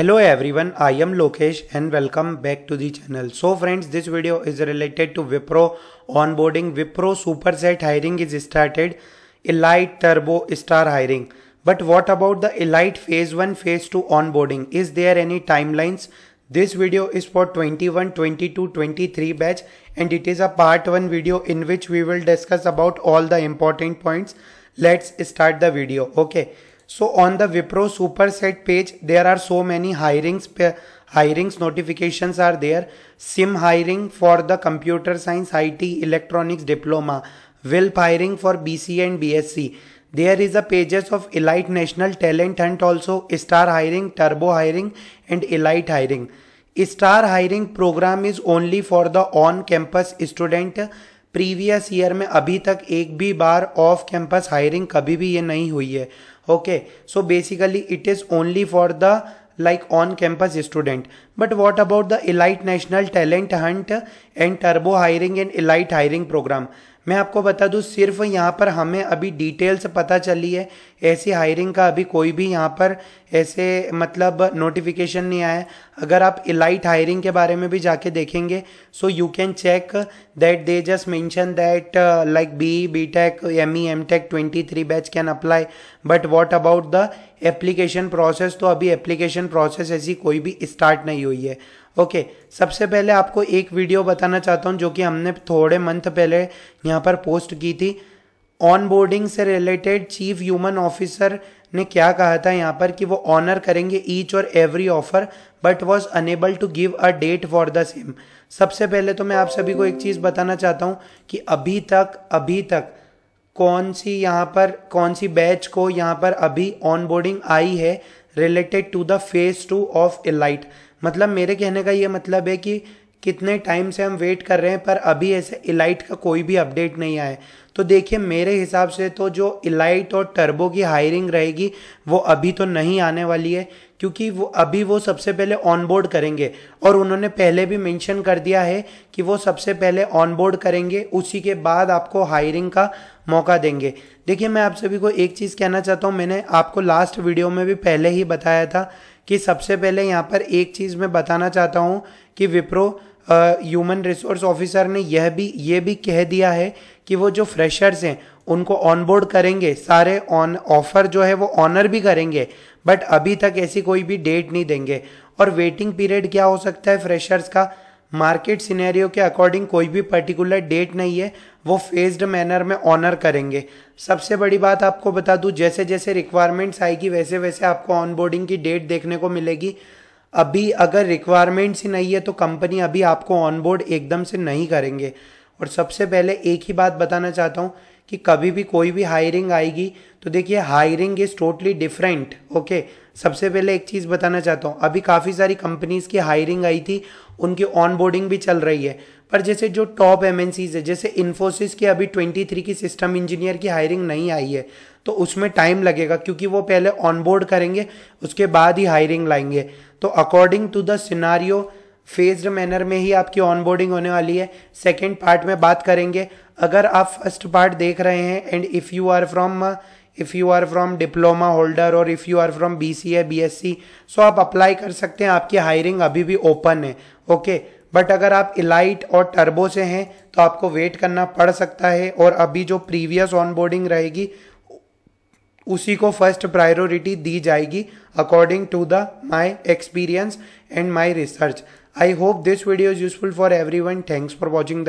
Hello everyone, I am Lokesh and welcome back to the channel. So friends, this video is related to Wipro onboarding. Wipro Superset hiring is started. Elite Turbo Star hiring. But what about the Elite Phase 1, Phase 2 onboarding? Is there any timelines? This video is for 21, 22, 23 batch and it is a part 1 video in which we will discuss about all the important points. Let's start the video. Okay. So on the Wipro Superset page, there are so many hirings. Hirings notifications are there. Sim hiring for the computer science, IT, electronics diploma. Will hiring for BC and BSc. There is a pages of Elite National Talent Hunt also, Star Hiring, Turbo Hiring and Elite Hiring. Star Hiring program is only for the on-campus student. Previous year में अभी तक एक भी बार off campus hiring कभी भी ये नहीं हुई है okay so basically it is only for the like on campus student but what about the elite national talent hunt and turbo hiring and elite hiring program मैं आपको बता दूँ सिर्फ यहाँ पर हमें अभी डिटेल्स पता चली है ऐसी हायरिंग का अभी कोई भी यहाँ पर ऐसे मतलब नोटिफिकेशन नहीं आया अगर आप इलाइट हायरिंग के बारे में भी जाके देखेंगे so you can check that they just mention that like B B tech M E M tech twenty three batch can apply but what about the application process तो अभी एप्लीकेशन प्रोसेस ऐसी कोई भी स्टार्ट नहीं हुई है okay सबसे पहले आपको एक वीडियो बताना चाहता हूँ जो कि हमने थोड़े मंथ पहले यहाँ पर पोस्ट की थी ऑन बोर्डिंग से रिलेटेड चीफ ह्यूमन ऑफिसर ने क्या कहा था यहाँ पर कि वो ऑनर करेंगे ईच और every offer but was unable to give a date for the same सबसे पहले तो मैं आप सभी को एक चीज़ बताना चाहता हूँ कि अभी तक अभी तक कौन सी यहाँ पर कौन सी बैच को यहाँ पर अभी ऑन आई है related to the phase two of elite मतलब मेरे कहने का ये मतलब है कि कितने टाइम से हम वेट कर रहे हैं पर अभी ऐसे इलाइट का कोई भी अपडेट नहीं आया तो देखिए मेरे हिसाब से तो जो इलाइट और टर्बो की हायरिंग रहेगी वो अभी तो नहीं आने वाली है क्योंकि वो अभी वो सबसे पहले ऑनबोर्ड करेंगे और उन्होंने पहले भी मेंशन कर दिया है कि वो सबसे पहले ऑनबोर्ड करेंगे उसी के बाद आपको हायरिंग का मौका देंगे देखिए मैं आप सभी को एक चीज़ कहना चाहता हूँ मैंने आपको लास्ट वीडियो में भी पहले ही बताया था कि सबसे पहले यहाँ पर एक चीज़ मैं बताना चाहता हूँ कि विप्रो ह्यूमन रिसोर्स ऑफिसर ने यह भी ये भी कह दिया है कि वो जो फ्रेशर्स हैं उनको ऑनबोर्ड करेंगे सारे ऑन ऑफर जो है वो ऑनर भी करेंगे बट अभी तक ऐसी कोई भी डेट नहीं देंगे और वेटिंग पीरियड क्या हो सकता है फ्रेशर्स का मार्केट सिनेरियो के अकॉर्डिंग कोई भी पर्टिकुलर डेट नहीं है वो फेज्ड मैनर में ऑनर करेंगे सबसे बड़ी बात आपको बता दूँ जैसे जैसे रिक्वायरमेंट्स आएगी वैसे वैसे आपको ऑनबोर्डिंग की डेट देखने को मिलेगी अभी अगर रिक्वायरमेंट्स ही नहीं है तो कंपनी अभी आपको ऑनबोर्ड एकदम से नहीं करेंगे और सबसे पहले एक ही बात बताना चाहता हूँ कि कभी भी कोई भी हायरिंग आएगी तो देखिए hiring is totally different okay सबसे पहले एक चीज़ बताना चाहता हूँ अभी काफ़ी सारी कंपनीज की हायरिंग आई थी उनकी ऑनबोर्डिंग भी चल रही है पर जैसे जो टॉप एम है जैसे इन्फोसिस की अभी 23 की सिस्टम इंजीनियर की हायरिंग नहीं आई है तो उसमें टाइम लगेगा क्योंकि वो पहले ऑनबोर्ड करेंगे उसके बाद ही हायरिंग लाएंगे तो according to the scenario phased manner में ही आपकी ऑनबोर्डिंग होने वाली है सेकेंड पार्ट में बात करेंगे अगर आप फर्स्ट पार्ट देख रहे हैं and if you are from if you are from diploma holder और if you are from B C है बी एस सी सो आप अप्लाई कर सकते हैं आपकी हायरिंग अभी भी ओपन है ओके बट अगर आप इलाइट और टर्बो से हैं तो आपको वेट करना पड़ सकता है और अभी जो प्रीवियस ऑनबोर्डिंग रहेगी उसी को फर्स्ट प्रायोरिटी दी जाएगी according to the my experience and my research I hope this video is useful for everyone. Thanks for watching the